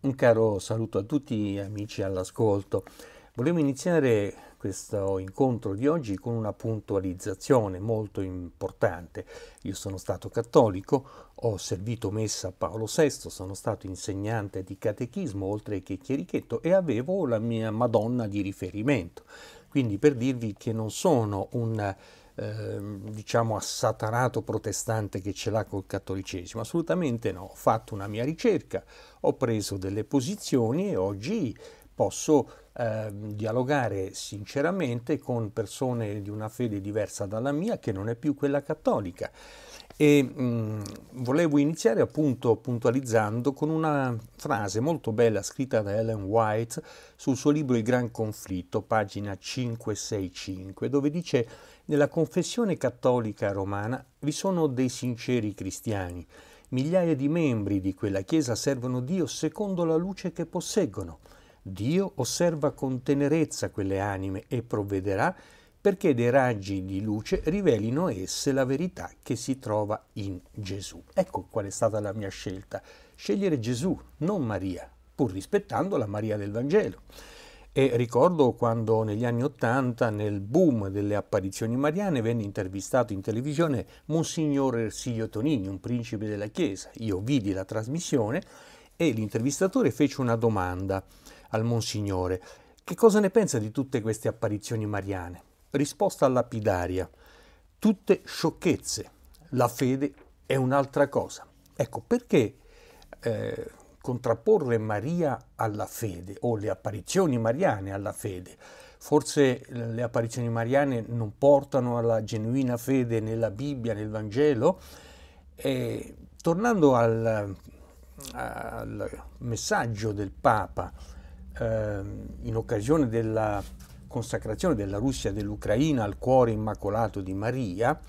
Un caro saluto a tutti gli amici all'ascolto. Volevo iniziare questo incontro di oggi con una puntualizzazione molto importante. Io sono stato cattolico, ho servito messa a Paolo VI, sono stato insegnante di catechismo oltre che chierichetto e avevo la mia Madonna di riferimento. Quindi per dirvi che non sono un eh, diciamo assatanato protestante che ce l'ha col cattolicesimo, assolutamente no, ho fatto una mia ricerca, ho preso delle posizioni e oggi posso eh, dialogare sinceramente con persone di una fede diversa dalla mia che non è più quella cattolica. E mh, mhmm, volevo iniziare appunto puntualizzando con una frase molto bella scritta da Ellen White sul suo libro Il Gran Conflitto, pagina 565, dove dice nella confessione cattolica romana vi sono dei sinceri cristiani. Migliaia di membri di quella Chiesa servono Dio secondo la luce che posseggono. Dio osserva con tenerezza quelle anime e provvederà perché dei raggi di luce rivelino esse la verità che si trova in Gesù. Ecco qual è stata la mia scelta, scegliere Gesù, non Maria, pur rispettando la Maria del Vangelo. E ricordo quando negli anni Ottanta, nel boom delle apparizioni mariane, venne intervistato in televisione Monsignor Ersilio Tonini, un principe della Chiesa. Io vidi la trasmissione e l'intervistatore fece una domanda al Monsignore. Che cosa ne pensa di tutte queste apparizioni mariane? Risposta lapidaria. Tutte sciocchezze. La fede è un'altra cosa. Ecco, perché... Eh, contrapporre Maria alla fede o le apparizioni mariane alla fede. Forse eh, le apparizioni mariane non portano alla genuina fede nella Bibbia, nel Vangelo. E, tornando al, al, messaggio del Papa eh, in occasione della consacrazione della Russia dell'Ucraina al cuore immacolato di Maria,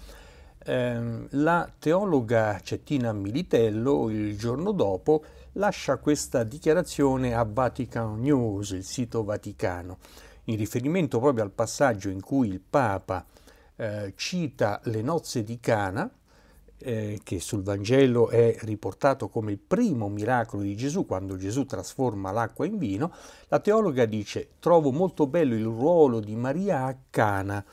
ehm, la teologa Cettina Militello il giorno dopo lascia questa dichiarazione a Vatican News, il sito vaticano, in riferimento proprio al passaggio in cui il Papa eh, cita le nozze di Cana, eh, che sul Vangelo è riportato come il primo miracolo di Gesù, quando Gesù trasforma l'acqua in vino, la teologa dice trovo molto bello il ruolo di Maria a Cana,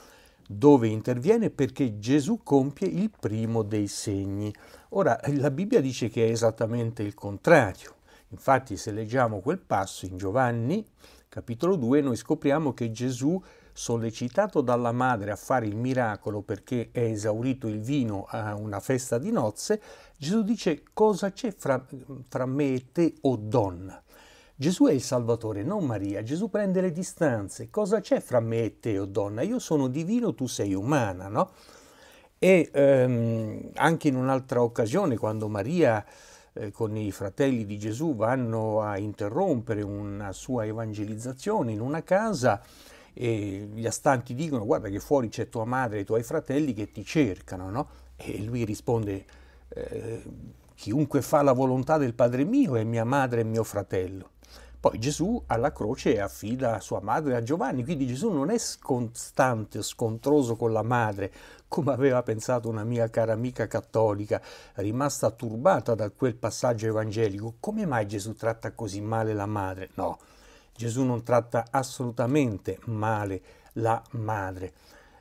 dove interviene perché Gesù compie il primo dei segni. Ora, la Bibbia dice che è esattamente il contrario. Infatti, se leggiamo quel passo in Giovanni, capitolo 2, noi scopriamo che Gesù, sollecitato dalla madre a fare il miracolo perché è esaurito il vino a una festa di nozze, Gesù dice cosa c'è fra, fra me e te, o donna? Gesù è il Salvatore, non Maria. Gesù prende le distanze. Cosa c'è fra me e te, o donna? Io sono divino, tu sei umana, no? E ehm, anche in un'altra occasione, quando Maria eh, con i fratelli di Gesù vanno a interrompere una sua evangelizzazione in una casa, e gli astanti dicono guarda che fuori c'è tua madre e i tuoi fratelli che ti cercano, no? E lui risponde eh, chiunque fa la volontà del Padre mio è mia madre e mio fratello. Poi Gesù alla croce affida sua madre a Giovanni, quindi Gesù non è sconstante, scontroso con la madre, come aveva pensato una mia cara amica cattolica, rimasta turbata da quel passaggio evangelico. Come mai Gesù tratta così male la madre? No, Gesù non tratta assolutamente male la madre,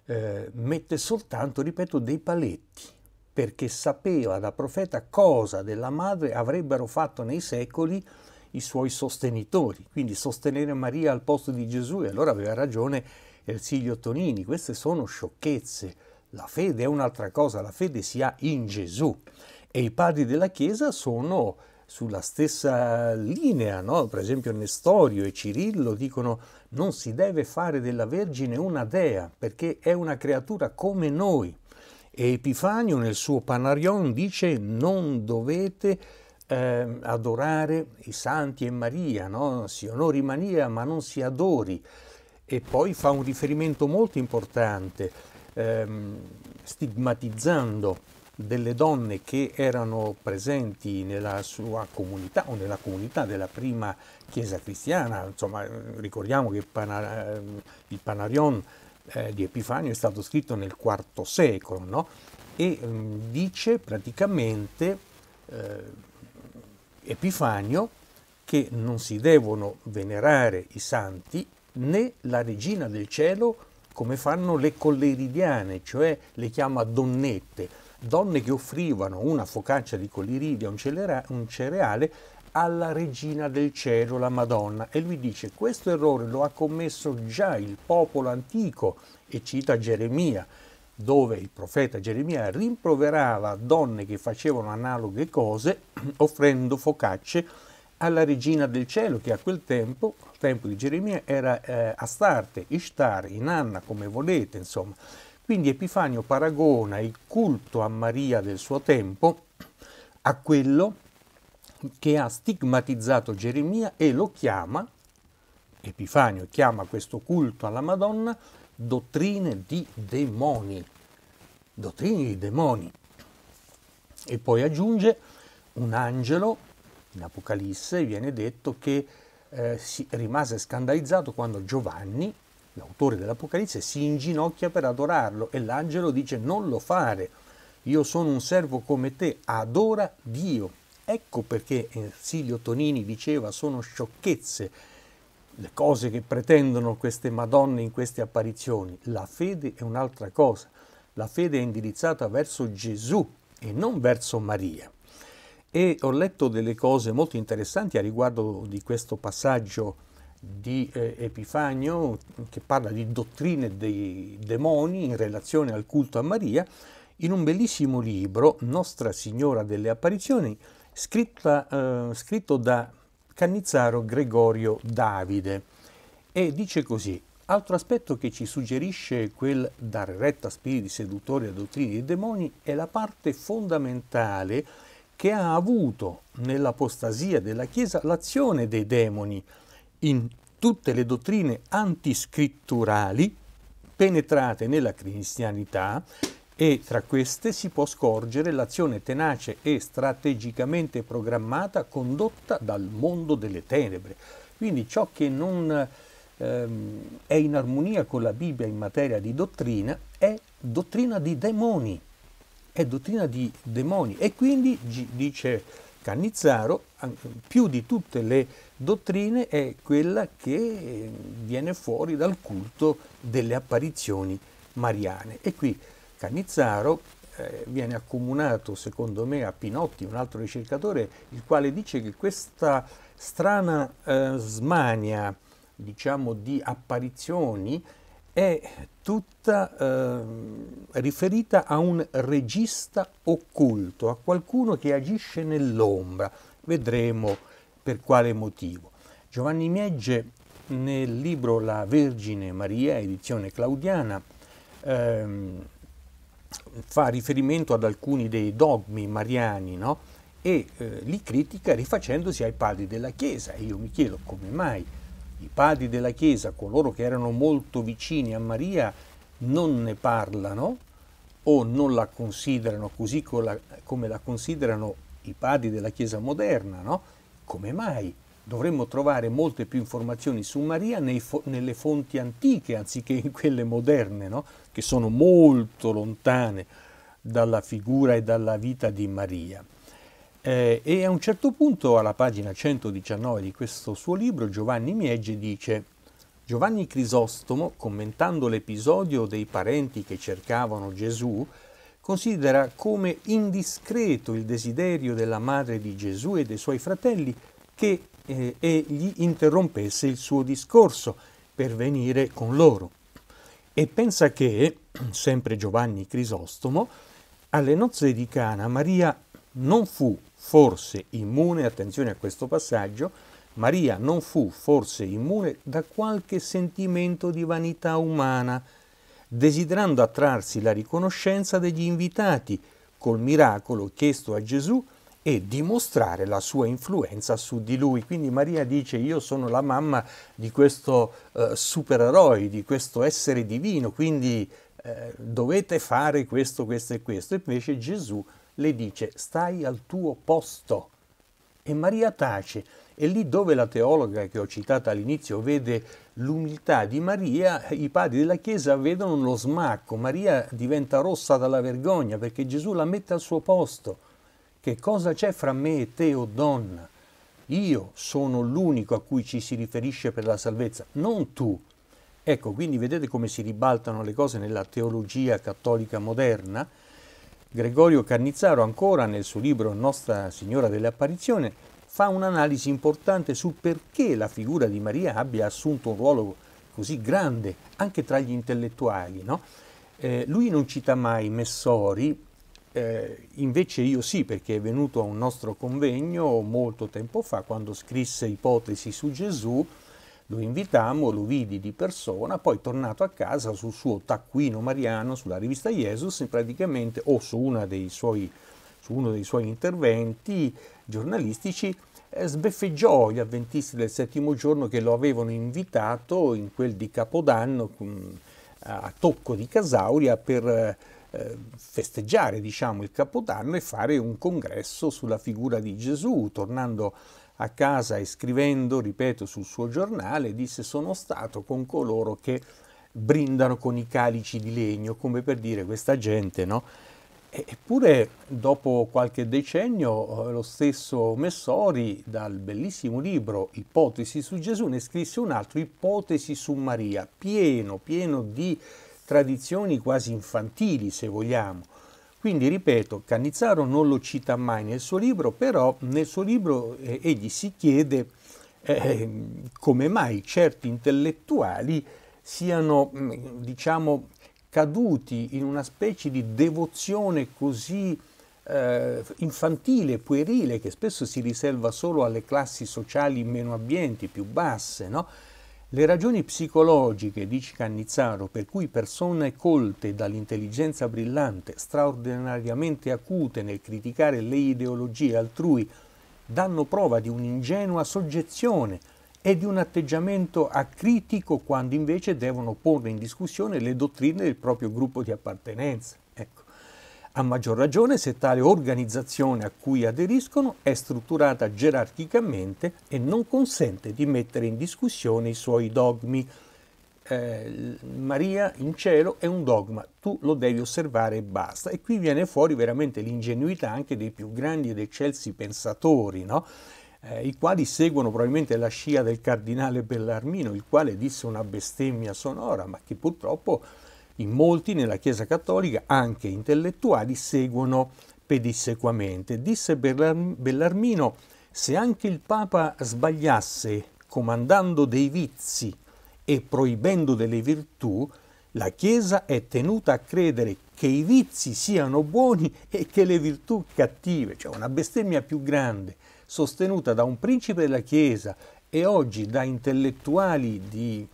eh, mette soltanto, ripeto, dei paletti perché sapeva da profeta cosa della madre avrebbero fatto nei secoli i suoi sostenitori, quindi sostenere Maria al posto di Gesù e allora aveva ragione Ersilio Tonini, queste sono sciocchezze, la fede è un'altra cosa, la fede si ha in Gesù e i padri della Chiesa sono sulla stessa linea, no? per esempio Nestorio e Cirillo dicono non si deve fare della Vergine una dea perché è una creatura come noi e Epifanio nel suo Panarion dice non dovete eh, adorare i santi e Maria, no? si onori Maria ma non si adori. E poi fa un riferimento molto importante, ehm, stigmatizzando delle donne che erano presenti nella sua comunità o nella comunità della prima chiesa cristiana. Insomma, ricordiamo che Pana, ehm, il Panarion eh, di Epifanio è stato scritto nel IV secolo no? e mh, ehm, dice praticamente eh, Epifanio che non si devono venerare i santi né la regina del cielo come fanno le colleridiane, cioè le chiama donnette, donne che offrivano una focaccia di colliridia, un, un cereale, alla regina del cielo, la Madonna. E lui dice, questo errore lo ha commesso già il popolo antico, e cita Geremia, dove il profeta Geremia rimproverava donne che facevano analoghe cose offrendo focacce alla regina del cielo che a quel tempo, al tempo di Geremia, era eh, Astarte, Ishtar, Inanna, come volete, insomma. Quindi Epifanio paragona il culto a Maria del suo tempo a quello che ha stigmatizzato Geremia e lo chiama, Epifanio chiama questo culto alla Madonna, dottrine di demoni, dottrine di demoni. E poi aggiunge un angelo, in Apocalisse viene detto che eh, si rimase scandalizzato quando Giovanni, l'autore dell'Apocalisse, si inginocchia per adorarlo e l'angelo dice non lo fare, io sono un servo come te, adora Dio. Ecco perché Silvio Tonini diceva sono sciocchezze le cose che pretendono queste Madonne in queste apparizioni. La fede è un'altra cosa. La fede è indirizzata verso Gesù e non verso Maria. E ho letto delle cose molto interessanti a riguardo di questo passaggio di eh, Epifanio che parla di dottrine dei demoni in relazione al culto a Maria in un bellissimo libro, Nostra Signora delle Apparizioni, scritta, eh, scritto da Cannizzaro Gregorio Davide e dice così Altro aspetto che ci suggerisce quel dare retta a spiriti seduttori a dottrini e demoni è la parte fondamentale che ha avuto nell'apostasia della Chiesa l'azione dei demoni in tutte le dottrine antiscritturali penetrate nella cristianità e tra queste si può scorgere l'azione tenace e strategicamente programmata condotta dal mondo delle tenebre. Quindi ciò che non ehm, è in armonia con la Bibbia in materia di dottrina è dottrina di demoni, è dottrina di demoni e quindi, dice Cannizzaro, più di tutte le dottrine è quella che ehm, viene fuori dal culto delle apparizioni mariane. E qui Cannizzaro eh, viene accomunato, secondo me, a Pinotti, un altro ricercatore, il quale dice che questa strana eh, smania, diciamo, di apparizioni è tutta eh, riferita a un regista occulto, a qualcuno che agisce nell'ombra. Vedremo per quale motivo. Giovanni Miegge nel libro La Vergine Maria, edizione claudiana, ehm, fa riferimento ad alcuni dei dogmi mariani no? e eh, li critica rifacendosi ai padri della Chiesa. E io mi chiedo come mai i padri della Chiesa, coloro che erano molto vicini a Maria, non ne parlano o non la considerano così come la considerano i padri della Chiesa moderna, no? Come mai? dovremmo trovare molte più informazioni su Maria fo- nelle fonti antiche anziché in quelle moderne, no? che sono molto lontane dalla figura e dalla vita di Maria. Eh, e a un certo punto, alla pagina 119 di questo suo libro, Giovanni Miege dice Giovanni Crisostomo, commentando l'episodio dei parenti che cercavano Gesù, considera come indiscreto il desiderio della madre di Gesù e dei suoi fratelli che eh, e gli interrompesse il suo discorso per venire con loro. E pensa che, sempre Giovanni Crisostomo, alle nozze di Cana Maria non fu forse immune, attenzione a questo passaggio, Maria non fu forse immune da qualche sentimento di vanità umana, desiderando attrarsi la riconoscenza degli invitati col miracolo chiesto a Gesù e dimostrare la sua influenza su di lui. Quindi Maria dice io sono la mamma di questo eh, supereroe, di questo essere divino, quindi eh, dovete fare questo, questo e questo. E invece Gesù le dice stai al tuo posto. E Maria tace. E lì dove la teologa che ho citato all'inizio vede l'umiltà di Maria, eh, i padri della Chiesa vedono lo smacco. Maria diventa rossa dalla vergogna perché Gesù la mette al suo posto. Che cosa c'è fra me e te, o oh donna? Io sono l'unico a cui ci si riferisce per la salvezza, non tu. Ecco, quindi vedete come si ribaltano le cose nella teologia cattolica moderna. Gregorio Cannizzaro, ancora nel suo libro Nostra Signora delle Apparizioni, fa un'analisi importante su perché la figura di Maria abbia assunto un ruolo così grande anche tra gli intellettuali. No? Eh, lui non cita mai Messori, eh, invece io sì, perché è venuto a un nostro convegno molto tempo fa, quando scrisse Ipotesi su Gesù, lo invitammo, lo vidi di persona, poi tornato a casa sul suo taccuino mariano, sulla rivista Jesus, praticamente, o su, suoi, su uno dei suoi interventi giornalistici, eh, sbeffeggiò gli avventisti del settimo giorno che lo avevano invitato in quel di Capodanno a Tocco di Casauria per... Eh, eh, festeggiare diciamo, il Capodanno e fare un congresso sulla figura di Gesù, tornando a casa e scrivendo, ripeto, sul suo giornale, disse sono stato con coloro che brindano con i calici di legno, come per dire questa gente, no? Eppure dopo qualche decennio eh, lo stesso Messori dal bellissimo libro Ipotesi su Gesù ne scrisse un altro, Ipotesi su Maria, pieno, pieno di tradizioni quasi infantili, se vogliamo. Quindi, ripeto, Cannizzaro non lo cita mai nel suo libro, però nel suo libro eh, egli si chiede eh, come mai certi intellettuali siano, mm, diciamo, caduti in una specie di devozione così eh, infantile, puerile, che spesso si riserva solo alle classi sociali meno abbienti, più basse, no? Le ragioni psicologiche, dice Cannizzaro, per cui persone colte dall'intelligenza brillante, straordinariamente acute nel criticare le ideologie altrui, danno prova di un'ingenua soggezione e di un atteggiamento acritico quando invece devono porre in discussione le dottrine del proprio gruppo di appartenenza. Ecco. A maggior ragione se tale organizzazione a cui aderiscono è strutturata gerarchicamente e non consente di mettere in discussione i suoi dogmi. Eh, Maria in cielo è un dogma, tu lo devi osservare e basta. E qui viene fuori veramente l'ingenuità anche dei più grandi ed eccelsi pensatori, no? eh, i quali seguono probabilmente la scia del cardinale Bellarmino, il quale disse una bestemmia sonora, ma che purtroppo in molti nella Chiesa Cattolica, anche intellettuali, seguono pedissequamente. Disse Bellarmino, se anche il Papa sbagliasse comandando dei vizi e proibendo delle virtù, la Chiesa è tenuta a credere che i vizi siano buoni e che le virtù cattive, cioè una bestemmia più grande, sostenuta da un principe della Chiesa e oggi da intellettuali di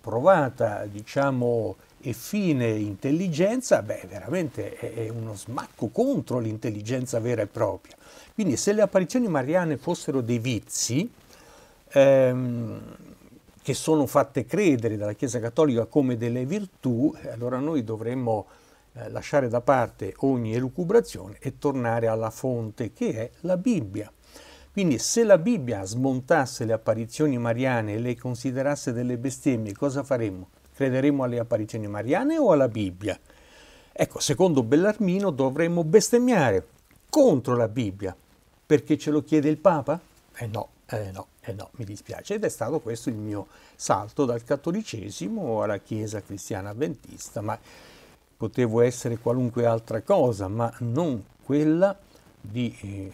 provata, diciamo, e fine intelligenza, beh, veramente è uno smacco contro l'intelligenza vera e propria. Quindi se le apparizioni mariane fossero dei vizi, ehm, che sono fatte credere dalla Chiesa Cattolica come delle virtù, allora noi dovremmo eh, lasciare da parte ogni elucubrazione e tornare alla fonte che è la Bibbia. Quindi se la Bibbia smontasse le apparizioni mariane e le considerasse delle bestemmie, cosa faremmo? Crederemo alle apparizioni mariane o alla Bibbia? Ecco, secondo Bellarmino dovremmo bestemmiare contro la Bibbia perché ce lo chiede il Papa? Eh no, eh no, eh no, mi dispiace. Ed è stato questo il mio salto dal cattolicesimo alla Chiesa cristiana avventista, ma potevo essere qualunque altra cosa, ma non quella di, eh,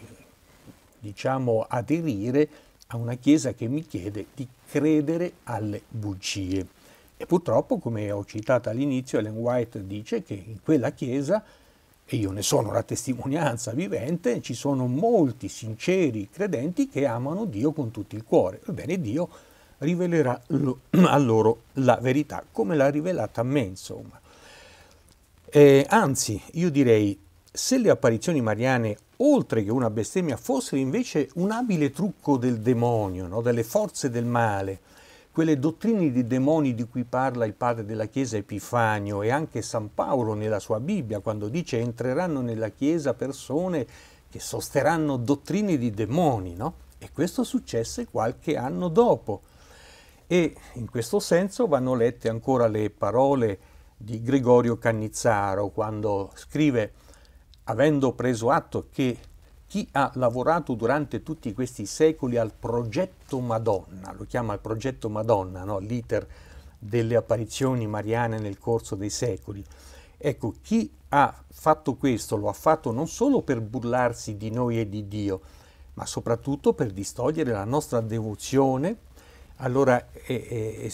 diciamo, aderire a una Chiesa che mi chiede di credere alle bugie. E purtroppo, come ho citato all'inizio, Ellen White dice che in quella chiesa, e io ne sono la testimonianza vivente, ci sono molti sinceri credenti che amano Dio con tutto il cuore. Ebbene, Dio rivelerà lo, a loro la verità, come l'ha rivelata a me, insomma. Eh, anzi, io direi, se le apparizioni mariane, oltre che una bestemmia, fossero invece un abile trucco del demonio, no? delle forze del male, quelle dottrine di demoni di cui parla il padre della Chiesa Epifanio e anche San Paolo nella sua Bibbia quando dice entreranno nella Chiesa persone che sosterranno dottrine di demoni, no? E questo successe qualche anno dopo. E in questo senso vanno lette ancora le parole di Gregorio Cannizzaro quando scrive avendo preso atto che chi ha lavorato durante tutti questi secoli al progetto Madonna, lo chiama il progetto Madonna, no? l'iter delle apparizioni mariane nel corso dei secoli. Ecco, chi ha fatto questo lo ha fatto non solo per burlarsi di noi e di Dio, ma soprattutto per distogliere la nostra devozione. Allora eh, eh,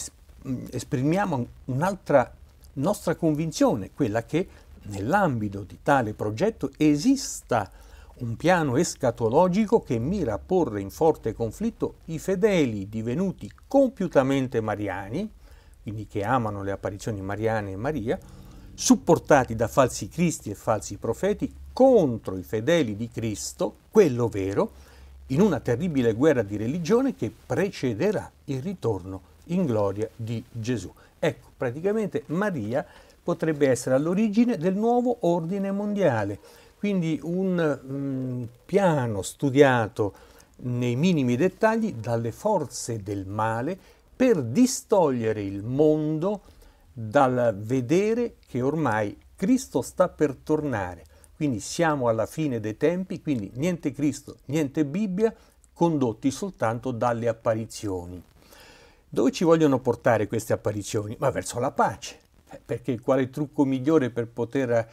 esprimiamo un'altra nostra convinzione, quella che nell'ambito di tale progetto esista un piano escatologico che mira a porre in forte conflitto i fedeli divenuti compiutamente mariani, quindi che amano le apparizioni mariane e Maria, supportati da falsi cristi e falsi profeti contro i fedeli di Cristo, quello vero, in una terribile guerra di religione che precederà il ritorno in gloria di Gesù. Ecco, praticamente Maria potrebbe essere all'origine del nuovo ordine mondiale, quindi un mh, mm, piano studiato nei minimi dettagli dalle forze del male per distogliere il mondo dal vedere che ormai Cristo sta per tornare. Quindi siamo alla fine dei tempi, quindi niente Cristo, niente Bibbia, condotti soltanto dalle apparizioni. Dove ci vogliono portare queste apparizioni? Ma verso la pace, perché quale trucco migliore per poter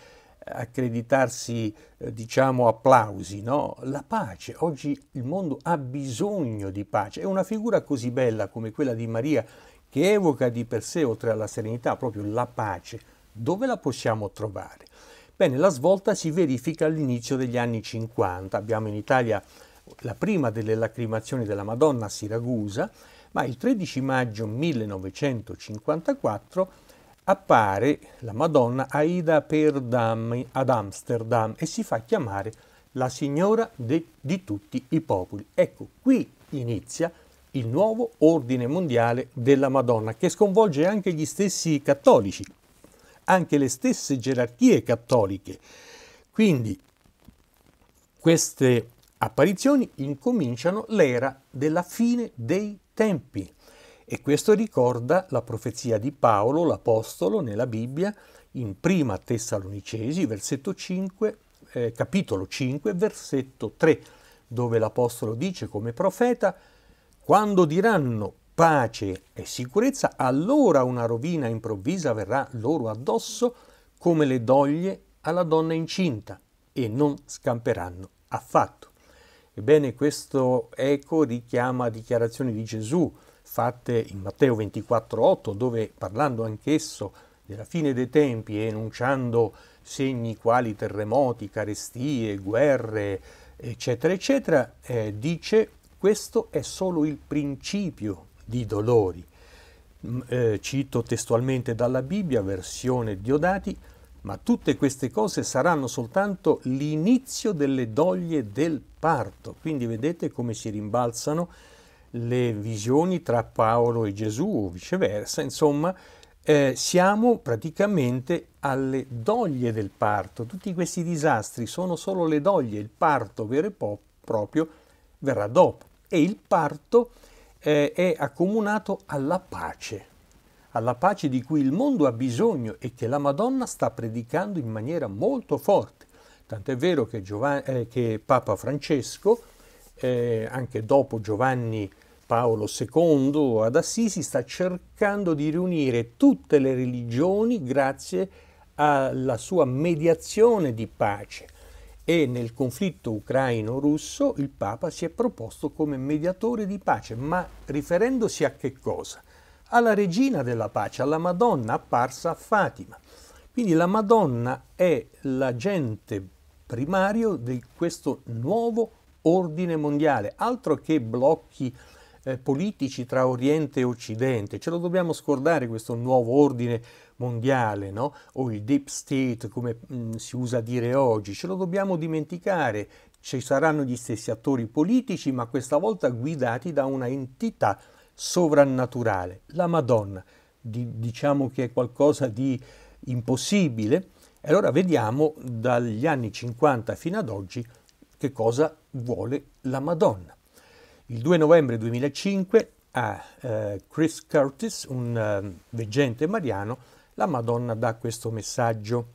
accreditarsi, eh, diciamo, applausi, no? La pace, oggi il mondo ha bisogno di pace. E una figura così bella come quella di Maria, che evoca di per sé, oltre alla serenità, proprio la pace, dove la possiamo trovare? Bene, la svolta si verifica all'inizio degli anni 50. Abbiamo in Italia la prima delle lacrimazioni della Madonna a Siracusa, ma il 13 maggio 1954 appare la Madonna Aida Perdam ad Amsterdam e si fa chiamare la signora de, di tutti i popoli. Ecco, qui inizia il nuovo ordine mondiale della Madonna che sconvolge anche gli stessi cattolici, anche le stesse gerarchie cattoliche. Quindi queste apparizioni incominciano l'era della fine dei tempi, e questo ricorda la profezia di Paolo, l'Apostolo, nella Bibbia, in prima Tessalonicesi, versetto 5, eh, capitolo 5, versetto 3, dove l'Apostolo dice come profeta, quando diranno pace e sicurezza, allora una rovina improvvisa verrà loro addosso come le doglie alla donna incinta e non scamperanno affatto. Ebbene, questo eco richiama dichiarazioni di Gesù fatte in Matteo 24.8, dove parlando anch'esso della fine dei tempi e enunciando segni quali terremoti, carestie, guerre, eccetera, eccetera, eh, dice questo è solo il principio di dolori. Mm, eh, cito testualmente dalla Bibbia, versione Diodati, ma tutte queste cose saranno soltanto l'inizio delle doglie del parto. Quindi vedete come si rimbalzano le visioni tra Paolo e Gesù o viceversa, insomma, eh, siamo praticamente alle doglie del parto. Tutti questi disastri sono solo le doglie, il parto vero e proprio verrà dopo. E il parto eh, è accomunato alla pace, alla pace di cui il mondo ha bisogno e che la Madonna sta predicando in maniera molto forte. Tant'è vero che, Giovanni, eh, che Papa Francesco eh, anche dopo Giovanni Paolo II ad Assisi, sta cercando di riunire tutte le religioni grazie alla sua mediazione di pace e nel conflitto ucraino-russo il Papa si è proposto come mediatore di pace, ma riferendosi a che cosa? Alla regina della pace, alla Madonna apparsa a Fatima. Quindi la Madonna è l'agente primario di questo nuovo conflitto ordine mondiale, altro che blocchi eh, politici tra Oriente e Occidente. Ce lo dobbiamo scordare questo nuovo ordine mondiale, no? o il deep state come mh, mm, si usa dire oggi, ce lo dobbiamo dimenticare. Ci saranno gli stessi attori politici, ma questa volta guidati da una entità sovrannaturale, la Madonna. Di, diciamo che è qualcosa di impossibile. E allora vediamo dagli anni 50 fino ad oggi che cosa vuole la Madonna. Il 2 novembre 2005 a eh, Chris Curtis, un uh, veggente mariano, la Madonna dà questo messaggio.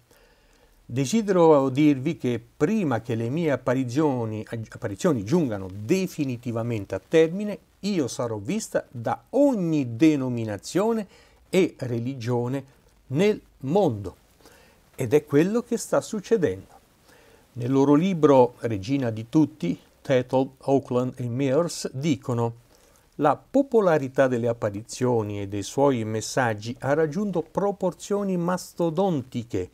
Desidero dirvi che prima che le mie apparizioni, apparizioni giungano definitivamente a termine, io sarò vista da ogni denominazione e religione nel mondo. Ed è quello che sta succedendo. Nel loro libro Regina di tutti, Tattle, Oakland e Mears dicono la popolarità delle apparizioni e dei suoi messaggi ha raggiunto proporzioni mastodontiche.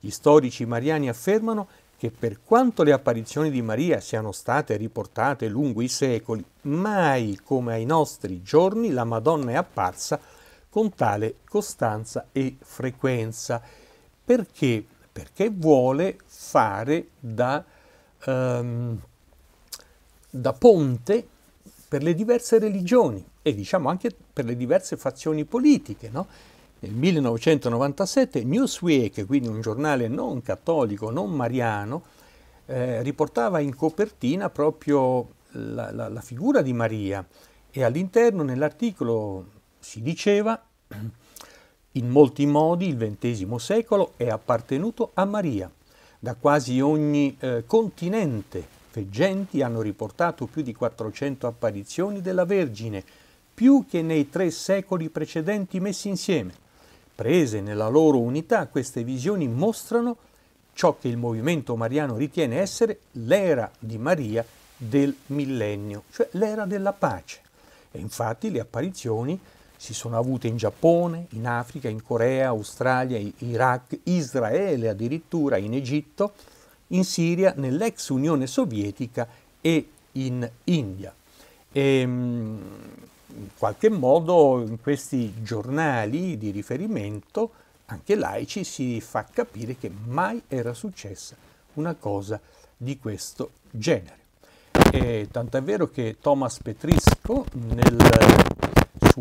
Gli storici mariani affermano che per quanto le apparizioni di Maria siano state riportate lungo i secoli, mai come ai nostri giorni la Madonna è apparsa con tale costanza e frequenza. Perché perché vuole fare da, um, da ponte per le diverse religioni e diciamo anche per le diverse fazioni politiche. No? Nel 1997 Newsweek, quindi un giornale non cattolico, non mariano, eh, riportava in copertina proprio la, la, la figura di Maria e all'interno nell'articolo si diceva In molti modi il XX secolo è appartenuto a Maria. Da quasi ogni eh, continente veggenti hanno riportato più di 400 apparizioni della Vergine, più che nei tre secoli precedenti messi insieme. Prese nella loro unità, queste visioni mostrano ciò che il movimento mariano ritiene essere l'era di Maria del millennio, cioè l'era della pace. E infatti le apparizioni si sono avute in Giappone, in Africa, in Corea, Australia, Iraq, Israele addirittura, in Egitto, in Siria, nell'ex Unione Sovietica e in India. E, ehm, in qualche modo in questi giornali di riferimento, anche laici, si fa capire che mai era successa una cosa di questo genere. E, tant'è vero che Thomas Petrisco nel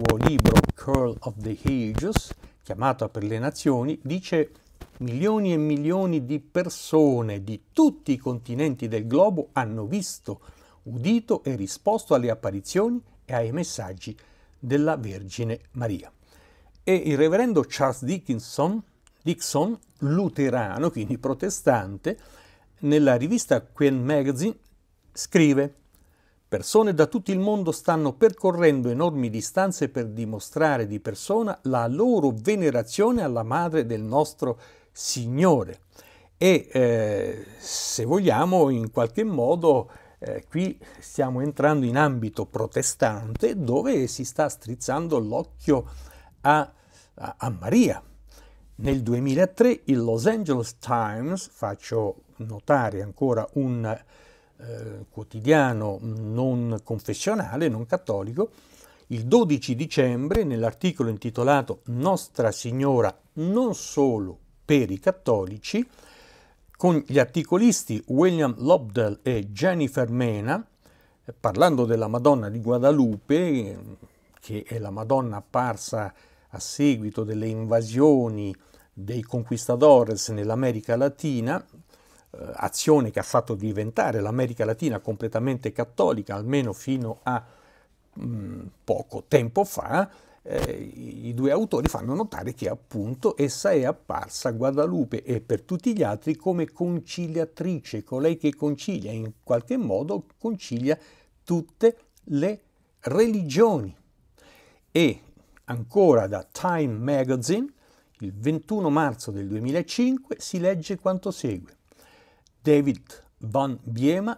suo libro Curl of the Ages, chiamato a per le nazioni, dice milioni e milioni di persone di tutti i continenti del globo hanno visto, udito e risposto alle apparizioni e ai messaggi della Vergine Maria. E il reverendo Charles Dickinson, Dixon, luterano, quindi protestante, nella rivista Queen Magazine scrive Persone da tutto il mondo stanno percorrendo enormi distanze per dimostrare di persona la loro venerazione alla Madre del nostro Signore. E eh, se vogliamo, in qualche modo, eh, qui stiamo entrando in ambito protestante dove si sta strizzando l'occhio a, a, a Maria. Nel 2003 il Los Angeles Times, faccio notare ancora un eh, quotidiano non confessionale, non cattolico, il 12 dicembre nell'articolo intitolato Nostra Signora non solo per i cattolici, con gli articolisti William Lobdell e Jennifer Mena, eh, parlando della Madonna di Guadalupe, che è la Madonna apparsa a seguito delle invasioni dei conquistadores nell'America Latina, eh, azione che ha fatto diventare l'America Latina completamente cattolica, almeno fino a mh, mm, poco tempo fa, eh, i due autori fanno notare che appunto essa è apparsa Guadalupe e per tutti gli altri come conciliatrice, colei che concilia, in qualche modo concilia tutte le religioni. E ancora da Time Magazine, il 21 marzo del 2005, si legge quanto segue. David Van Biema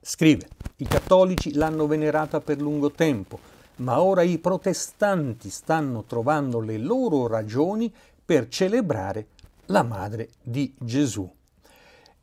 scrive, i cattolici l'hanno venerata per lungo tempo, ma ora i protestanti stanno trovando le loro ragioni per celebrare la madre di Gesù.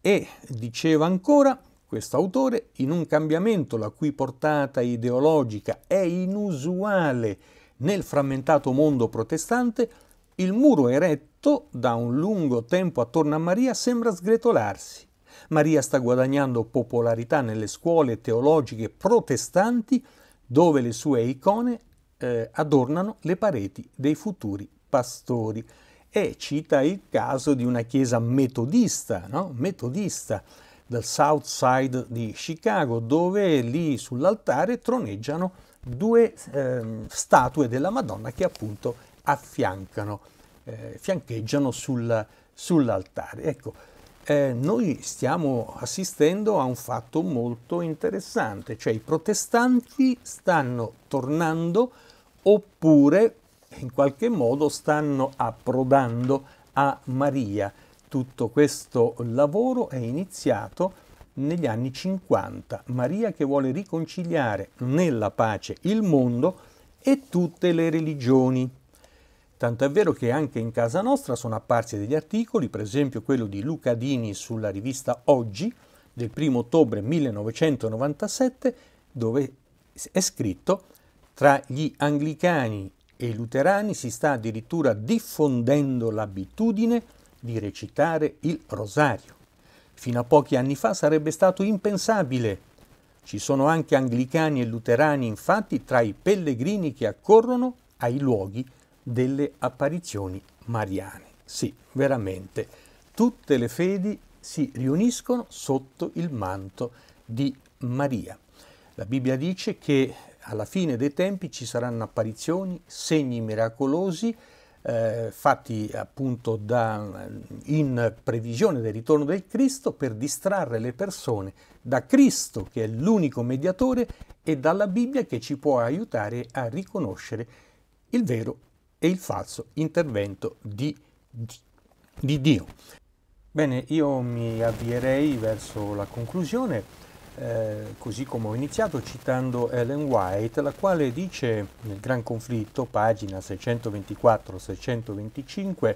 E diceva ancora questo autore: in un cambiamento la cui portata ideologica è inusuale nel frammentato mondo protestante, il muro eretto da un lungo tempo attorno a Maria sembra sgretolarsi Maria sta guadagnando popolarità nelle scuole teologiche protestanti dove le sue icone eh, adornano le pareti dei futuri pastori. E cita il caso di una chiesa metodista, no? metodista del South Side di Chicago, dove lì sull'altare troneggiano due eh, statue della Madonna che appunto affiancano, eh, fiancheggiano sul, sull'altare. Ecco, eh, noi stiamo assistendo a un fatto molto interessante, cioè i protestanti stanno tornando oppure in qualche modo stanno approdando a Maria. Tutto questo lavoro è iniziato negli anni 50. Maria che vuole riconciliare nella pace il mondo e tutte le religioni. Tanto è vero che anche in casa nostra sono apparsi degli articoli, per esempio quello di Luca Dini sulla rivista Oggi del 1 ottobre 1997, dove è scritto tra gli anglicani e i luterani si sta addirittura diffondendo l'abitudine di recitare il rosario. Fino a pochi anni fa sarebbe stato impensabile. Ci sono anche anglicani e luterani infatti tra i pellegrini che accorrono ai luoghi delle apparizioni mariane. Sì, veramente, tutte le fedi si riuniscono sotto il manto di Maria. La Bibbia dice che alla fine dei tempi ci saranno apparizioni, segni miracolosi, eh, fatti appunto da, in previsione del ritorno del Cristo per distrarre le persone da Cristo che è l'unico mediatore e dalla Bibbia che ci può aiutare a riconoscere il vero e il falso intervento di, di, di Dio. Bene, io mi avvierei verso la conclusione, eh, così come ho iniziato citando Ellen White, la quale dice nel Gran Conflitto, pagina 624-625,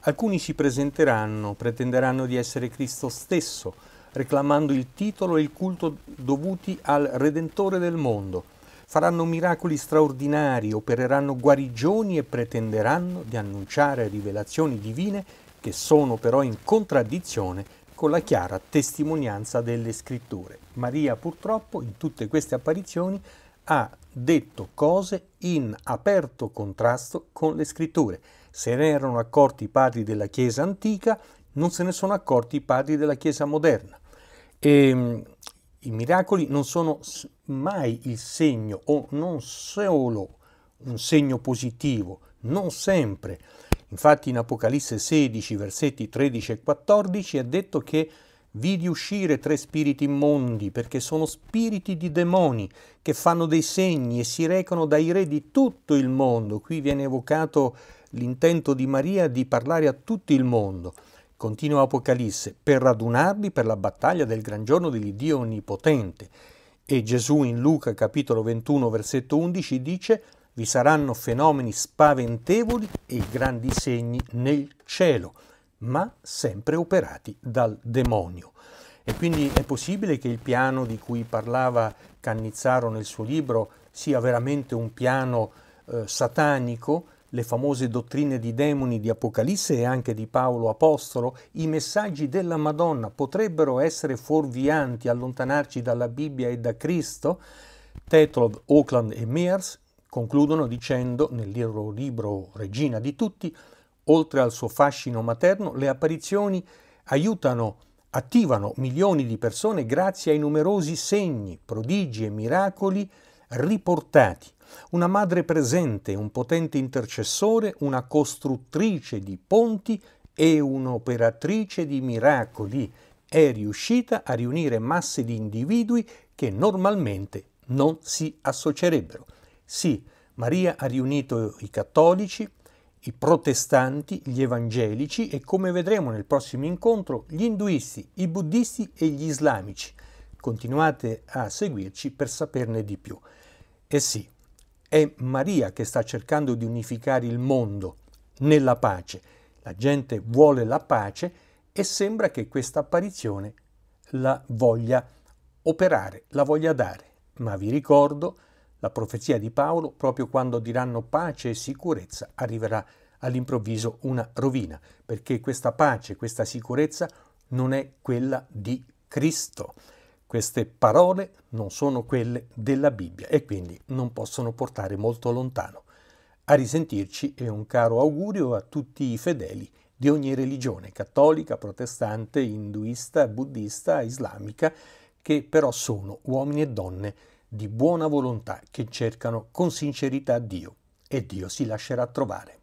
alcuni si presenteranno, pretenderanno di essere Cristo stesso, reclamando il titolo e il culto dovuti al Redentore del mondo faranno miracoli straordinari, opereranno guarigioni e pretenderanno di annunciare rivelazioni divine che sono però in contraddizione con la chiara testimonianza delle scritture. Maria purtroppo in tutte queste apparizioni ha detto cose in aperto contrasto con le scritture. Se ne erano accorti i padri della Chiesa antica, non se ne sono accorti i padri della Chiesa moderna. E, ehm, I miracoli non sono mai il segno o non solo un segno positivo, non sempre. Infatti in Apocalisse 16, versetti 13 e 14 è detto che vidi uscire tre spiriti immondi, perché sono spiriti di demoni che fanno dei segni e si recano dai re di tutto il mondo. Qui viene evocato l'intento di Maria di parlare a tutto il mondo. Continua Apocalisse, per radunarli per la battaglia del gran giorno dell'Iddio Onnipotente e Gesù in Luca capitolo 21 versetto 11 dice vi saranno fenomeni spaventevoli e grandi segni nel cielo, ma sempre operati dal demonio. E quindi è possibile che il piano di cui parlava Cannizzaro nel suo libro sia veramente un piano eh, satanico le famose dottrine di demoni di Apocalisse e anche di Paolo Apostolo, i messaggi della Madonna potrebbero essere fuorvianti, allontanarci dalla Bibbia e da Cristo? Tetlov, Oakland e Mears concludono dicendo nel loro libro Regina di tutti, oltre al suo fascino materno, le apparizioni aiutano, attivano milioni di persone grazie ai numerosi segni, prodigi e miracoli riportati una madre presente, un potente intercessore, una costruttrice di ponti e un'operatrice di miracoli. È riuscita a riunire masse di individui che normalmente non si associerebbero. Sì, Maria ha riunito i cattolici, i protestanti, gli evangelici e, come vedremo nel prossimo incontro, gli induisti, i buddisti e gli islamici. Continuate a seguirci per saperne di più. E sì, è Maria che sta cercando di unificare il mondo nella pace. La gente vuole la pace e sembra che questa apparizione la voglia operare, la voglia dare. Ma vi ricordo la profezia di Paolo, proprio quando diranno pace e sicurezza, arriverà all'improvviso una rovina, perché questa pace, questa sicurezza non è quella di Cristo. Queste parole non sono quelle della Bibbia e quindi non possono portare molto lontano. A risentirci e un caro augurio a tutti i fedeli di ogni religione, cattolica, protestante, induista, buddista, islamica, che però sono uomini e donne di buona volontà che cercano con sincerità Dio e Dio si lascerà trovare.